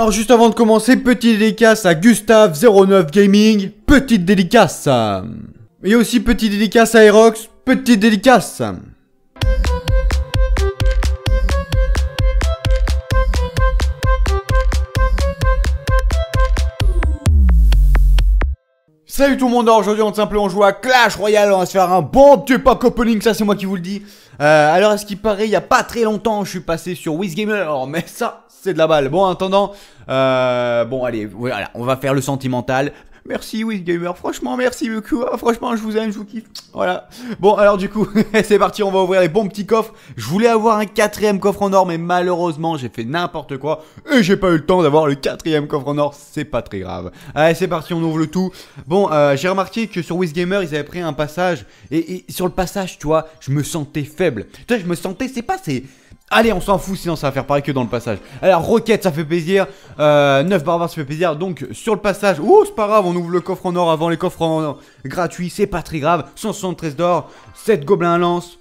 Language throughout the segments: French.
Alors juste avant de commencer, petite dédicace à Gustave09 Gaming, petite dédicace Et aussi petite dédicace à Erox, petite dédicace Salut tout le monde, aujourd'hui on va simplement jouer à Clash Royale, on va se faire un bon Tupac opening, ça c'est moi qui vous le dis euh, alors, à ce qui paraît, il n'y a pas très longtemps, je suis passé sur WizGamer, mais ça, c'est de la balle. Bon, attendant, euh, bon, allez, voilà, on va faire le sentimental. Merci Wizgamer, franchement merci beaucoup, ah, franchement je vous aime, je vous kiffe, voilà. Bon alors du coup, c'est parti, on va ouvrir les bons petits coffres. Je voulais avoir un quatrième coffre en or, mais malheureusement j'ai fait n'importe quoi et j'ai pas eu le temps d'avoir le quatrième coffre en or, c'est pas très grave. Allez c'est parti, on ouvre le tout. Bon, euh, j'ai remarqué que sur Wizgamer ils avaient pris un passage et, sur le passage, tu vois, je me sentais faible. Tu je me sentais, c'est pas, c'est Allez, on s'en fout, sinon ça va faire pareil que dans le passage. Alors, roquette, ça fait plaisir. 9 euh, barbares, ça fait plaisir. Donc, sur le passage, ouh, c'est pas grave, on ouvre le coffre en or avant les coffres en or gratuits, c'est pas très grave. 173 d'or, 7 gobelins à lance,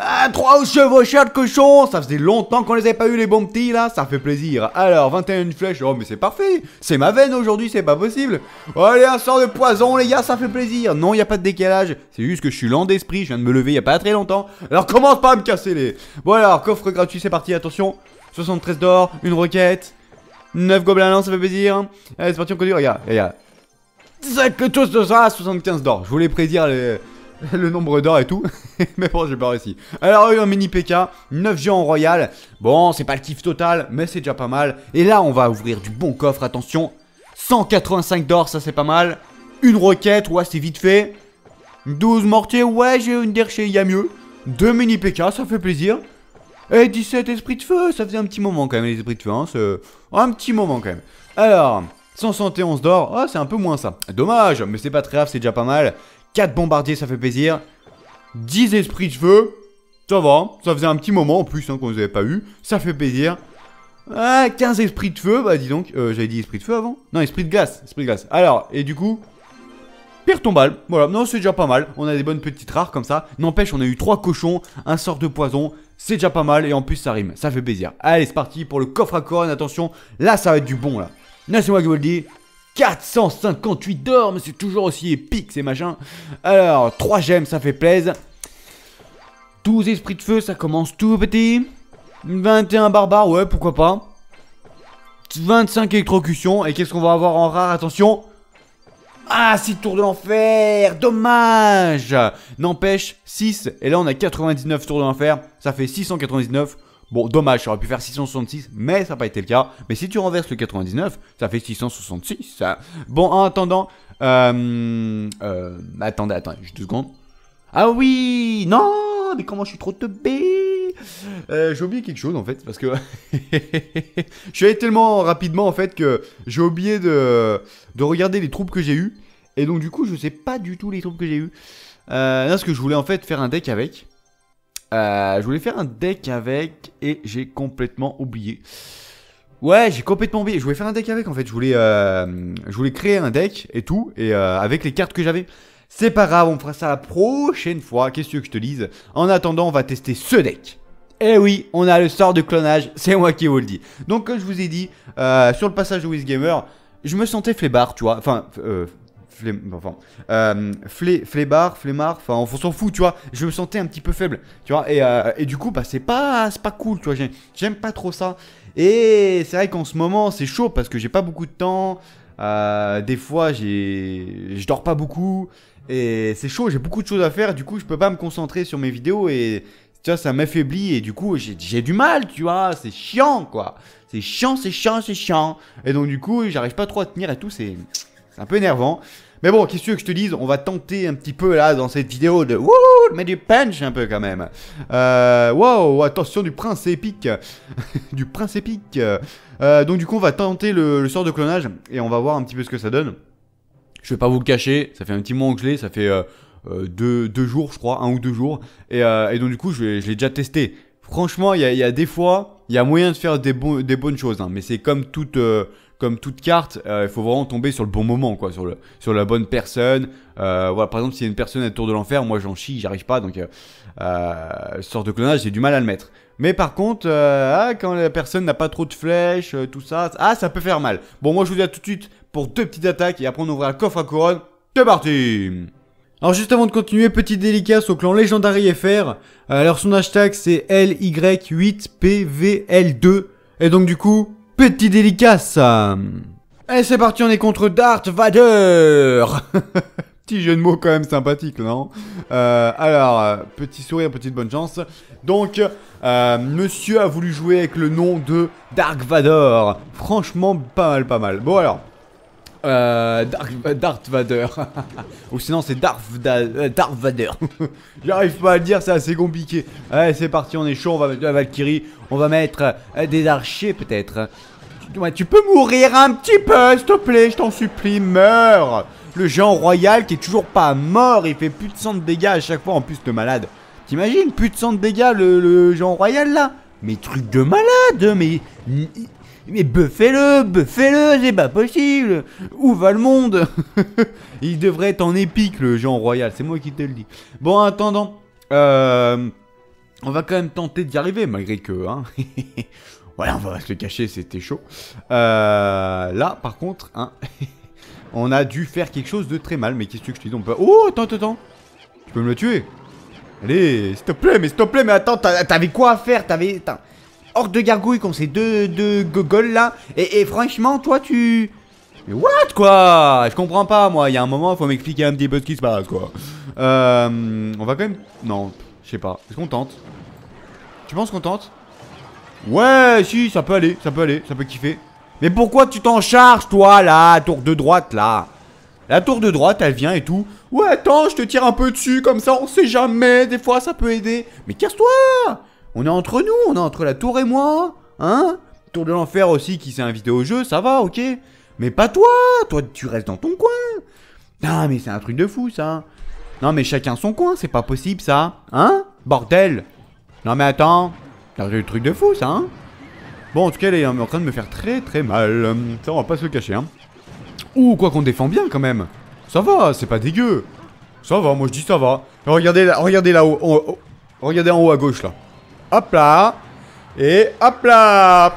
ah, trois chevaux de cochon Ça faisait longtemps qu'on les avait pas eu les bons petits là, ça fait plaisir. Alors, 21 flèches, oh mais c'est parfait C'est ma veine aujourd'hui, c'est pas possible oh, Allez, un sort de poison les gars, ça fait plaisir Non, il a pas de décalage, c'est juste que je suis lent d'esprit, je viens de me lever il a pas très longtemps. Alors commence pas à me casser les... Bon alors, coffre gratuit, c'est parti, attention 73 d'or, une roquette, 9 gobelins, ça fait plaisir. Allez, c'est parti, on continue, regarde, regarde. Tous ça, 75 d'or, je voulais prédire les... le nombre d'or et tout. mais bon, j'ai pas réussi. Alors, un mini PK, 9 géants royal. Bon, c'est pas le kiff total, mais c'est déjà pas mal. Et là, on va ouvrir du bon coffre, attention. 185 d'or, ça c'est pas mal. Une roquette, ouais, c'est vite fait. 12 mortiers, ouais, j'ai une derche, il y a mieux. 2 mini PK, ça fait plaisir. Et 17 esprits de feu, ça faisait un petit moment quand même, les esprits de feu. Hein, un petit moment quand même. Alors, 171 d'or, oh, c'est un peu moins ça. Dommage, mais c'est pas très grave, c'est déjà pas mal. 4 bombardiers, ça fait plaisir. 10 esprits de feu. Ça va, ça faisait un petit moment en plus hein, qu'on les avait pas eu. Ça fait plaisir. Ah, 15 esprits de feu, bah dis donc, euh, j'avais dit esprit de feu avant Non, esprit de glace, esprit de glace. Alors, et du coup, pire ton Voilà, non, c'est déjà pas mal. On a des bonnes petites rares comme ça. N'empêche, on a eu 3 cochons, un sort de poison. C'est déjà pas mal et en plus ça rime, ça fait plaisir. Allez, c'est parti pour le coffre à couronne. Attention, là ça va être du bon là. Là c'est moi qui vous le dis, 458 d'or, mais c'est toujours aussi épique ces machins. Alors, 3 gemmes, ça fait plaisir. 12 esprits de feu, ça commence tout petit. 21 barbares, ouais, pourquoi pas. 25 électrocutions, et qu'est-ce qu'on va avoir en rare Attention ah, 6 tours de l'enfer Dommage N'empêche, 6, et là on a 99 tours de l'enfer, ça fait 699. Bon, dommage, j'aurais pu faire 666, mais ça n'a pas été le cas. Mais si tu renverses le 99, ça fait 666. Hein. Bon, en attendant... Euh, euh, attendez, attendez, juste deux secondes. Ah oui Non Mais comment je suis trop teubé euh, J'ai oublié quelque chose, en fait, parce que... je suis allé tellement rapidement, en fait, que j'ai oublié de, de regarder les troupes que j'ai eues. Et donc, du coup, je sais pas du tout les troupes que j'ai eues. là, ce que je voulais, en fait, faire un deck avec... Euh, je voulais faire un deck avec et j'ai complètement oublié. Ouais, j'ai complètement oublié. Je voulais faire un deck avec en fait. Je voulais, euh, je voulais créer un deck et tout, et euh, avec les cartes que j'avais. C'est pas grave, on fera ça la prochaine fois. Qu'est-ce que je te dise En attendant, on va tester ce deck. Et eh oui, on a le sort de clonage, c'est moi qui vous le dis. Donc comme je vous ai dit, sur le passage de WizGamer, je me sentais flébard, tu vois. Enfin, euh, flé, enfin, euh, enfin, on s'en fout, tu vois. Je me sentais un petit peu faible, tu vois. Et, euh, du coup, bah, c'est pas, pas cool, tu vois. J'aime pas trop ça. Et c'est vrai qu'en ce moment, c'est chaud parce que j'ai pas beaucoup de temps. Euh, des fois, j'ai, je dors pas beaucoup. Et c'est chaud, j'ai beaucoup de choses à faire. Du coup, je peux pas me concentrer sur mes vidéos et tu vois, ça m'affaiblit et du coup, j'ai du mal, tu vois, c'est chiant, quoi. C'est chiant, c'est chiant, c'est chiant. Et donc, du coup, j'arrive pas trop à tenir et tout, c'est un peu énervant. Mais bon, qu'est-ce que je te dise On va tenter un petit peu là dans cette vidéo de wouh, mais du punch un peu quand même. Euh, wow, attention du prince épique, du prince épique. Euh, donc du coup, on va tenter le, sort de clonage et on va voir un petit peu ce que ça donne. Je vais pas vous le cacher, ça fait un petit moment que je l'ai, ça fait euh, euh, deux, jours, je crois, un ou deux jours. Et, euh, donc du coup, je, l'ai déjà testé. Franchement, il y a, des fois, il y a moyen de faire des, bonnes choses, hein, mais c'est comme toute comme toute carte, euh, il faut vraiment tomber sur le bon moment, quoi, sur, le, sur la bonne personne. Euh, voilà, par exemple, s'il y a une personne à tour de l'enfer, moi j'en chie, j'arrive pas, donc euh, euh, sorte de clonage, j'ai du mal à le mettre. Mais par contre, ah, quand la personne n'a pas trop de flèches, tout ça, ah, ça peut faire mal. Bon, moi je vous dis à tout de suite pour deux petites attaques et après on ouvre le coffre à couronne. C'est parti alors juste avant de continuer, petite délicace au clan Legendary FR. Alors son hashtag c'est LY8PVL2. Et donc du coup, Petit dédicace Et c'est parti, on est contre Darth Vader Petit jeu de mots quand même sympathique, non euh, Alors, euh, petit sourire, petite bonne chance. Donc, euh, monsieur a voulu jouer avec le nom de Dark Vader. Franchement, pas mal, pas mal. Bon alors, euh, euh, Darth Vader. Ou sinon c'est Darth, euh, Darth, Vader. J'arrive pas à le dire, c'est assez compliqué. Allez, c'est parti, on est chaud, on va mettre la Valkyrie. On va mettre euh, des archers peut-être. tu peux mourir un petit peu, s'il te plaît, je t'en supplie, meurs. Le Jean royal qui est toujours pas mort, il fait plus de 100 de dégâts à chaque fois, en plus de malade. T'imagines, plus de 100 de dégâts le, Jean royal là mais truc de malade, mais mais buffez-le, buffez-le, c'est pas possible Où va le monde Il devrait être en épique le Jean Royal, c'est moi qui te le dis. Bon, attendant, euh, on va quand même tenter d'y arriver malgré que... Hein, voilà, on va se le cacher, c'était chaud. Euh, là, par contre, hein, on a dû faire quelque chose de très mal, mais qu'est-ce que je dis on peut... Oh, attends, attends, attends Tu peux me le tuer Allez, s'il te plaît, mais s'il te plaît, mais attends, t'avais quoi à faire T'avais hors de gargouille qu'on ces deux, deux gogoles là. Et, franchement, toi, tu. Mais what quoi Je comprends pas moi, il y a un moment, faut m'expliquer un petit peu ce qui se passe quoi. Euh, on va quand même... Non, je sais pas. Est-ce qu'on tente Tu penses qu'on tente Ouais, si, ça peut aller, ça peut aller, ça peut kiffer. Mais pourquoi tu t'en charges toi là, tour de droite là La tour de droite elle vient et tout. Ouais attends, je te tire un peu dessus comme ça, on sait jamais, des fois ça peut aider. Mais casse-toi on est entre nous, on est entre la tour et moi, hein Tour de l'enfer aussi qui s'est invité au jeu, ça va, ok Mais pas toi Toi, tu restes dans ton coin Non, mais c'est un truc de fou, ça Non, mais chacun son coin, c'est pas possible, ça Hein Bordel Non, mais attends C'est un truc de fou, ça, hein Bon, en tout cas, elle est en train de me faire très très mal. Ça, on va pas se le cacher, hein Ouh, quoi qu'on défend bien, quand même Ça va, c'est pas dégueu ça va, moi je dis ça va. Regardez, regardez là-haut. Regardez en haut à gauche là. Hop là. Et hop là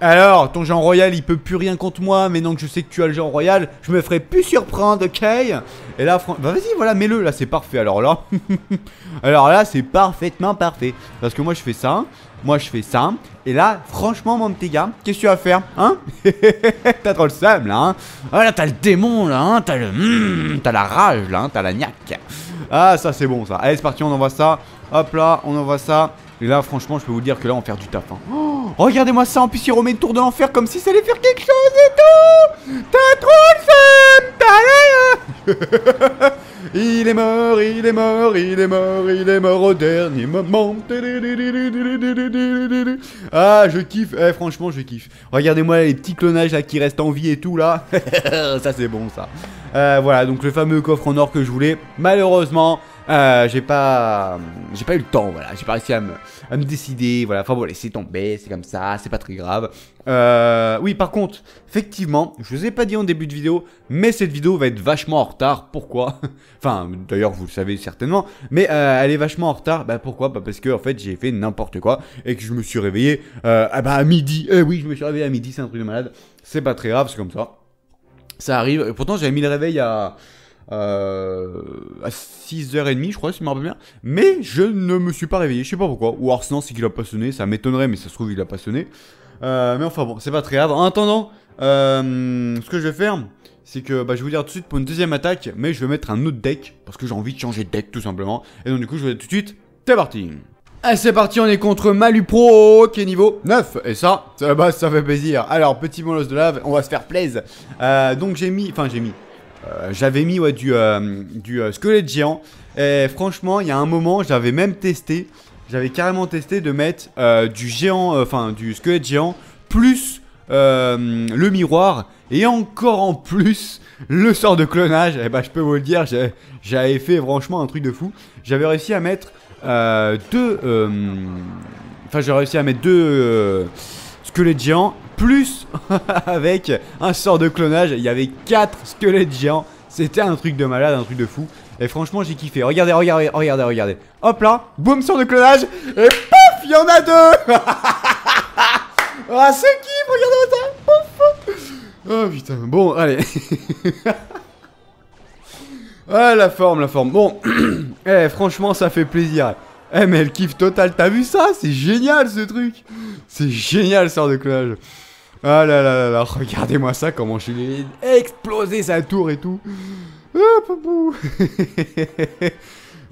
Alors, ton jean royal, il peut plus rien contre moi, mais non que je sais que tu as le genre royal, je me ferai plus surprendre, ok Et là, bah, vas-y, voilà, mets-le, là, c'est parfait, alors là... alors là, c'est parfaitement parfait. Parce que moi, je fais ça, moi, je fais ça, et là, franchement, mon petit gars, qu'est-ce que tu vas faire, hein T'as trop le seum, là, hein Ah, là, t'as le démon, là, hein T'as le... Hmm, t'as la rage, là, hein T'as la niaque Ah, ça, c'est bon, ça. Allez, c'est parti, on envoie ça Hop là, on envoie ça. Et là, franchement, je peux vous dire que là, on va faire du taf. Hein. Oh, regardez-moi ça. En plus, il remet le tour de l'enfer comme si ça allait faire quelque chose et tout. T'as trop le fun Il est mort, il est mort, il est mort, il est mort au dernier moment. Ah, je kiffe. Eh, franchement, je kiffe. Regardez-moi les petits clonages là qui restent en vie et tout là. ça, c'est bon, ça. Euh, voilà, donc le fameux coffre en or que je voulais. Malheureusement, euh, j'ai pas, j'ai pas eu le temps, voilà. J'ai pas réussi à me, à me décider, voilà. Enfin bon, laissez tomber, c'est comme ça, c'est pas très grave. Euh, oui, par contre, effectivement, je vous ai pas dit en début de vidéo, mais cette vidéo va être vachement en retard. Pourquoi Enfin, d'ailleurs, vous le savez certainement, mais euh, elle est vachement en retard. Bah pourquoi bah, parce que en fait, j'ai fait n'importe quoi et que je me suis réveillé euh, ah bah, à midi. Eh oui, je me suis réveillé à midi, c'est un truc de malade. C'est pas très grave, c'est comme ça. Ça arrive. Et pourtant, j'avais mis le réveil à euh, à 6h30, je crois, si je me rappelle bien. Mais je ne me suis pas réveillé, je sais pas pourquoi. Ou alors sinon, c'est qu'il a pas sonné, ça m'étonnerait, mais ça se trouve, il a pas sonné. Euh, mais enfin bon, c'est pas très grave. En attendant, euh, ce que je vais faire, c'est que bah, je vais vous dire tout de suite pour une deuxième attaque, mais je vais mettre un autre deck, parce que j'ai envie de changer de deck tout simplement. Et donc du coup, je vais tout de suite, c'est parti Allez c'est parti, on est contre Malupro qui est niveau 9. Et ça, ça, bah, ça fait plaisir. Alors, petit molosse de lave, on va se faire plaise. donc j'ai mis, enfin j'ai mis, euh, j'avais mis ouais, du, euh, du euh, squelette géant. Et franchement, il y a un moment, j'avais même testé. J'avais carrément testé de mettre du géant, enfin du squelette géant, plus le miroir. Et encore en plus, le sort de clonage. Et eh bah, ben, je peux vous le dire, j'avais fait franchement un truc de fou. J'avais réussi à mettre deux. Enfin, j'ai réussi à mettre deux les géants, plus avec un sort de clonage. Il y avait 4 squelettes géants. C'était un truc de malade, un truc de fou. Et franchement, j'ai kiffé. Regardez, regardez, regardez, regardez. Hop là, boum, sort de clonage. Et pouf il y en a deux. ah, c'est qui, regardez, Oh putain, bon, allez. ah, la forme, la forme. Bon, eh, franchement, ça fait plaisir. Eh mais elle kiffe total, t'as vu ça C'est génial ce truc C'est génial sort de clonage Ah là là là là, regardez-moi ça, comment je vais exploser sa tour et tout ah,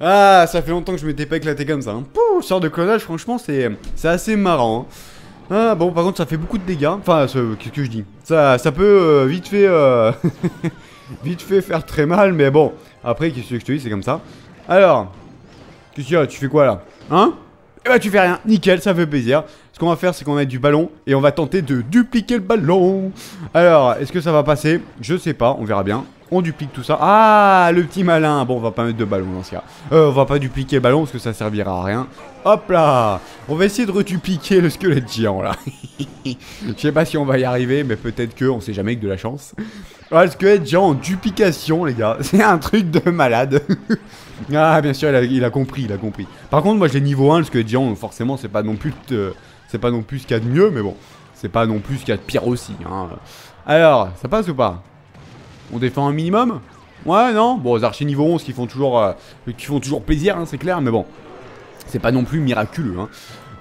ah, ça fait longtemps que je m'étais pas éclaté comme ça. Hein. Pouh, de clonage, franchement, c'est assez marrant. Hein. Ah bon, par contre, ça fait beaucoup de dégâts. Enfin, qu'est-ce que je dis ça, ça peut euh, vite fait... Euh, vite fait faire très mal, mais bon. Après, qu'est-ce que je te dis, c'est comme ça. Alors, Qu'est-ce qu'il Tu fais quoi là Hein Eh bah, tu fais rien. Nickel, ça fait plaisir. Ce qu'on va faire, c'est qu'on va mettre du ballon et on va tenter de dupliquer le ballon. Alors, est-ce que ça va passer Je sais pas, on verra bien on duplique tout ça. Ah, le petit malin Bon, on va pas mettre de ballon dans ce cas. Euh, on va pas dupliquer le ballon parce que ça servira à rien. Hop là On va essayer de redupliquer le squelette géant, là. Je sais pas si on va y arriver, mais peut-être que, on sait jamais que de la chance. le squelette géant en duplication, les gars. C'est un truc de malade. ah, bien sûr, il a, compris, il a compris. Par contre, moi, j'ai niveau 1, le squelette géant, forcément, c'est pas non plus... Euh, c'est pas non plus ce qu'il y a de mieux, mais bon. C'est pas non plus ce qu'il y a de pire aussi, hein. Alors, ça passe ou pas on défend un minimum Ouais, non Bon, les archers niveau 11 qui font toujours, euh, qui font toujours plaisir, hein, c'est clair, mais bon. C'est pas non plus miraculeux. Hein.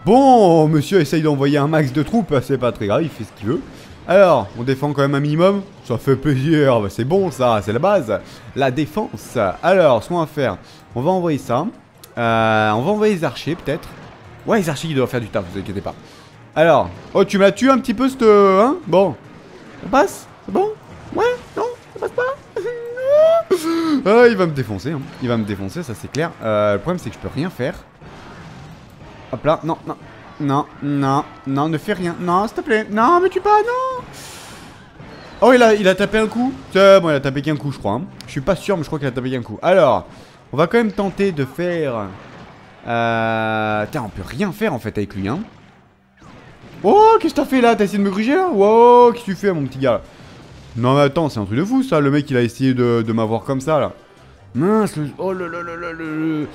Bon, monsieur essaye d'envoyer un max de troupes, c'est pas très grave, il fait ce qu'il veut. Alors, on défend quand même un minimum Ça fait plaisir, bah, c'est bon ça, c'est la base. La défense. Alors, ce qu'on va faire, on va envoyer ça. Euh, on va envoyer les archers peut-être. Ouais, les archers ils doivent faire du taf, vous inquiétez pas. Alors, oh tu m'as tué un petit peu ce... Euh, hein bon. Ça passe C'est bon Oh il va me défoncer, hein. il va me défoncer, ça c'est clair. Euh, le problème c'est que je peux rien faire. Hop là, non, non, non, non, non, ne fais rien, non, s'il te plaît, non, mais tu pas, non Oh, il a, il a tapé un coup euh, bon, il a tapé qu'un coup, je crois. Hein. Je suis pas sûr, mais je crois qu'il a tapé qu'un coup. Alors, on va quand même tenter de faire... Euh... Tiens, on peut rien faire, en fait, avec lui, hein. Oh, qu'est-ce que t'as fait, là T'as essayé de me gruger, là Wow, qu'est-ce que tu fais, mon petit gars, non mais attends, c'est un truc de fou ça, le mec il a essayé de, de m'avoir comme ça là. Mince, le... oh le le le le le...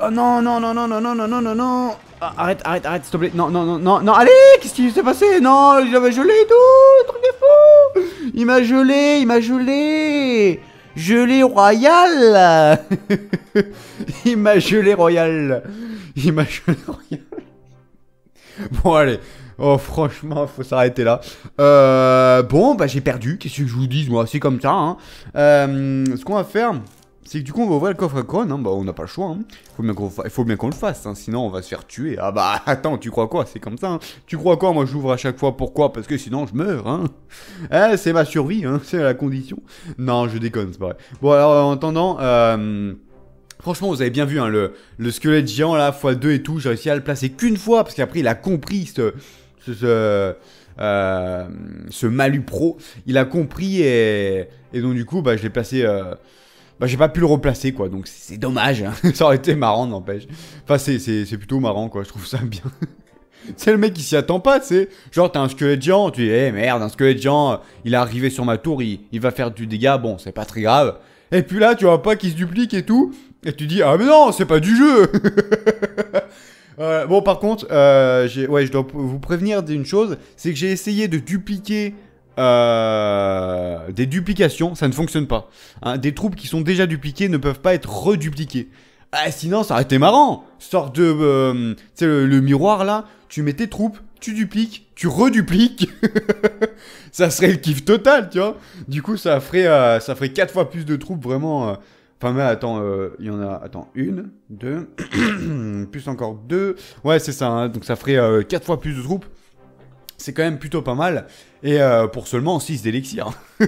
Oh non non non non non non non non non non Arrête, arrête, arrête, s'il te plaît. Non, non, non, non, non, allez, qu'est-ce qui s'est passé Non, il avait gelé et tout, le truc de fou Il m'a gelé, il m'a gelé Gelé royal Il m'a gelé royal Il m'a gelé royal Bon, allez. Oh, franchement, faut s'arrêter là. Euh, bon, bah, j'ai perdu. Qu'est-ce que je vous dis Moi, c'est comme ça. Hein. Euh, ce qu'on va faire, c'est que du coup, on va ouvrir le coffre à couronne. Hein. Bah, on n'a pas le choix. Hein. Faut bien qu'on faut bien qu'on le fasse. Hein. Sinon, on va se faire tuer. Ah bah, attends, tu crois quoi C'est comme ça. Hein. Tu crois quoi Moi, j'ouvre à chaque fois. Pourquoi Parce que sinon, je meurs. Eh, c'est ma survie. C'est la condition. Non, je déconne, c'est pas vrai. Bon, alors, en attendant. Euh... Franchement, vous avez bien vu hein, le, squelette géant là, x2 et tout. J'ai réussi à le placer qu'une fois parce qu'après il a compris ce, ce, euh, Malu Pro. Il a compris et, donc du coup, bah, je l'ai placé. Euh, bah, j'ai pas pu le replacer quoi, donc c'est dommage. Hein. ça aurait été marrant, n'empêche. Enfin, c'est plutôt marrant quoi, je trouve ça bien. C'est le mec qui s'y attend pas, c'est genre t'as un squelette géant, tu es eh merde, un squelette géant, il est arrivé sur ma tour, il, il va faire du dégât, bon c'est pas très grave. Et puis là tu vois pas qu'il se duplique et tout, et tu dis, ah mais non, c'est pas du jeu euh, Bon, par contre, euh, je dois vous prévenir d'une chose, c'est que j'ai essayé de dupliquer euh, des duplications, ça ne fonctionne pas. Hein, des troupes qui sont déjà dupliquées ne peuvent pas être redupliquées. Ah, sinon, ça aurait été marrant. Sort de, tu sais, le, miroir là, tu mets tes troupes, tu dupliques, tu redupliques. ça serait le kiff total, tu vois. Du coup, ça ferait, ça ferait 4 fois plus de troupes, vraiment. Enfin, mais attends, euh, il y en a. Attends, une, deux, plus encore deux. Ouais, c'est ça. Hein, donc ça ferait euh, quatre fois plus de troupes. C'est quand même plutôt pas mal. Et euh, pour seulement 6 d'élixirs. Hein.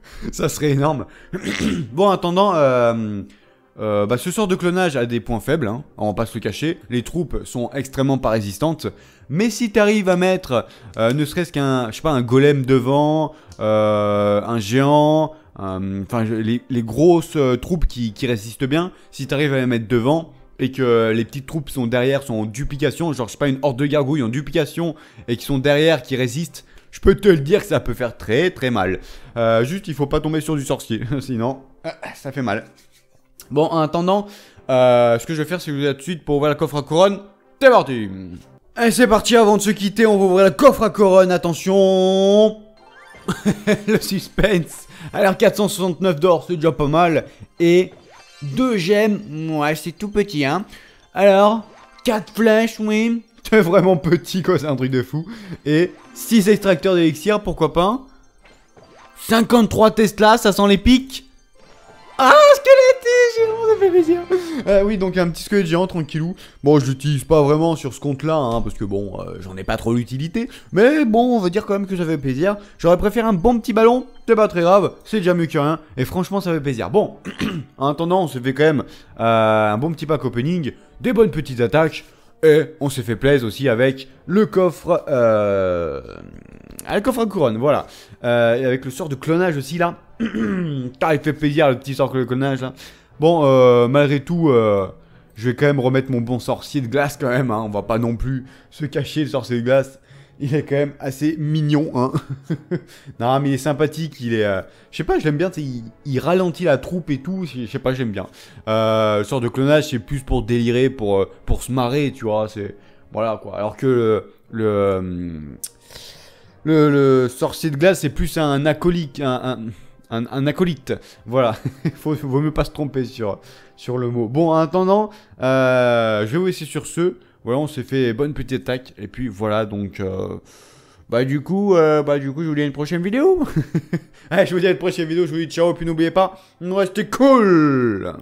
ça serait énorme. bon, attendant, bah, ce sort de clonage a des points faibles. Hein. on va pas se le cacher. Les troupes sont extrêmement pas résistantes. Mais si t'arrives à mettre ne serait-ce qu'un, je sais pas, un golem devant, un géant, euh, enfin, les, grosses euh, troupes qui, résistent bien, si tu arrives à les mettre devant, et que les petites troupes sont derrière, sont en duplication, genre je pas, une horde de gargouilles en duplication, et qui sont derrière, qui résistent, je peux te le dire que ça peut faire très très mal. Euh, juste, il faut pas tomber sur du sorcier, sinon ah, ça fait mal. Bon, en attendant, ce que je vais faire, c'est que je vais tout de suite pour ouvrir la coffre à couronne. C'est parti Et c'est parti, avant de se quitter, on va ouvrir le coffre à couronne, attention Le suspense alors 469 d'or, c'est déjà pas mal. Et 2 gemmes, ouais, c'est tout petit, hein. Alors, 4 flèches, oui. C'est vraiment petit, quoi, c'est un truc de fou. Et 6 extracteurs d'élixir, pourquoi pas. 53 Tesla, ça sent les pics. Ah, squelette eh oui, donc un petit squelette géant tranquillou. Bon, je l'utilise pas vraiment sur ce compte-là, hein, parce que bon, euh, j'en ai pas trop l'utilité. Mais bon, on va dire quand même que ça fait plaisir. J'aurais préféré un bon petit ballon, c'est pas très grave, c'est déjà mieux que rien. Et franchement, ça fait plaisir. Bon, en attendant, on se fait quand même euh, un bon petit pack opening, des bonnes petites attaques. Et on s'est fait plaisir aussi avec le coffre... Euh... le coffre à couronne, voilà. Euh, et avec le sort de clonage aussi, là. T'as, il fait plaisir le petit sort de clonage, là. Bon, euh, malgré tout, euh, je vais quand même remettre mon bon sorcier de glace quand même. Hein. On va pas non plus se cacher le sorcier de glace. Il est quand même assez mignon, hein. non, mais il est sympathique, il est... Euh, je sais pas, je l'aime bien, il, ralentit la troupe et tout, je sais pas, j'aime bien. Le sort de clonage, c'est plus pour délirer, pour, pour se marrer, tu vois, c'est... Voilà, quoi. Alors que le... Le, sorcier de glace, c'est plus un acolyte, un, acolyte. Voilà, Faut, vaut mieux pas se tromper sur, sur le mot. Bon, en attendant, euh, je vais vous laisser sur ce. Voilà, on s'est fait bonne petite tac Et puis voilà, donc... Euh, bah du coup, euh, bah du coup, je vous dis à une prochaine vidéo. je vous dis à une prochaine vidéo, je vous dis ciao, et puis n'oubliez pas, restez cool